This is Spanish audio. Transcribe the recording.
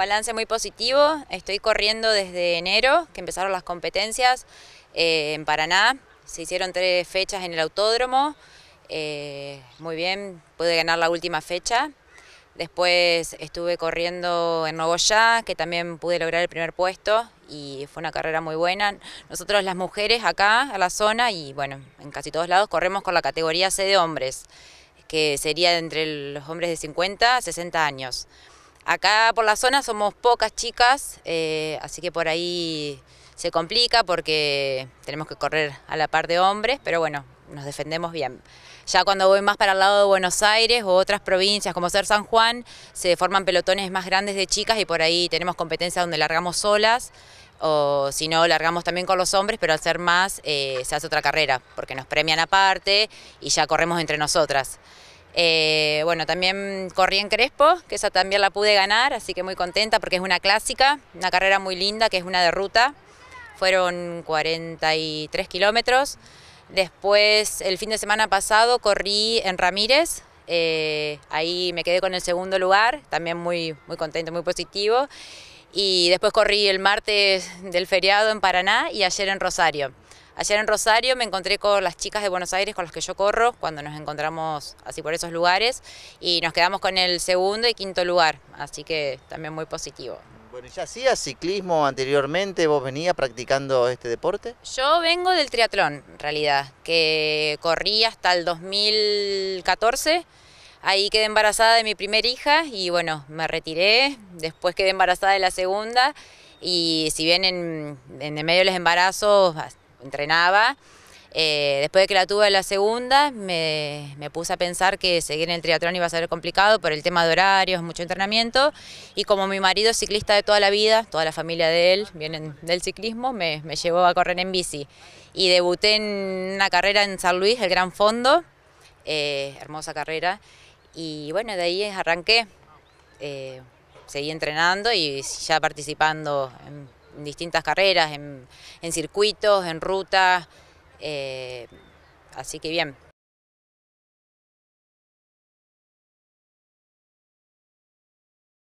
balance muy positivo. Estoy corriendo desde enero, que empezaron las competencias eh, en Paraná. Se hicieron tres fechas en el autódromo. Eh, muy bien, pude ganar la última fecha. Después estuve corriendo en Nogoyá, que también pude lograr el primer puesto y fue una carrera muy buena. Nosotros las mujeres acá, a la zona, y bueno, en casi todos lados corremos con la categoría C de hombres, que sería entre los hombres de 50 a 60 años. Acá por la zona somos pocas chicas, eh, así que por ahí se complica porque tenemos que correr a la par de hombres, pero bueno, nos defendemos bien. Ya cuando voy más para el lado de Buenos Aires o otras provincias como ser San Juan, se forman pelotones más grandes de chicas y por ahí tenemos competencia donde largamos solas o si no, largamos también con los hombres, pero al ser más eh, se hace otra carrera porque nos premian aparte y ya corremos entre nosotras. Eh, bueno, también corrí en Crespo, que esa también la pude ganar, así que muy contenta porque es una clásica, una carrera muy linda, que es una de ruta. Fueron 43 kilómetros. Después, el fin de semana pasado, corrí en Ramírez. Eh, ahí me quedé con el segundo lugar, también muy, muy contento, muy positivo. Y después corrí el martes del feriado en Paraná y ayer en Rosario. Ayer en Rosario me encontré con las chicas de Buenos Aires con las que yo corro cuando nos encontramos así por esos lugares y nos quedamos con el segundo y quinto lugar, así que también muy positivo. Bueno, ¿ya hacías ciclismo anteriormente? ¿Vos venías practicando este deporte? Yo vengo del triatlón, en realidad, que corrí hasta el 2014. Ahí quedé embarazada de mi primera hija y bueno, me retiré. Después quedé embarazada de la segunda y si bien en, en medio de los embarazos entrenaba. Eh, después de que la tuve en la segunda, me, puse a pensar que seguir en el triatlón iba a ser complicado por el tema de horarios, mucho entrenamiento. Y como mi marido ciclista de toda la vida, toda la familia de él vienen del ciclismo, me, me llevó a correr en bici. Y debuté en una carrera en San Luis, el Gran Fondo, eh, hermosa carrera. Y bueno, de ahí arranqué. Eh, seguí entrenando y ya participando en distintas carreras, en, circuitos, en rutas, eh, así que bien.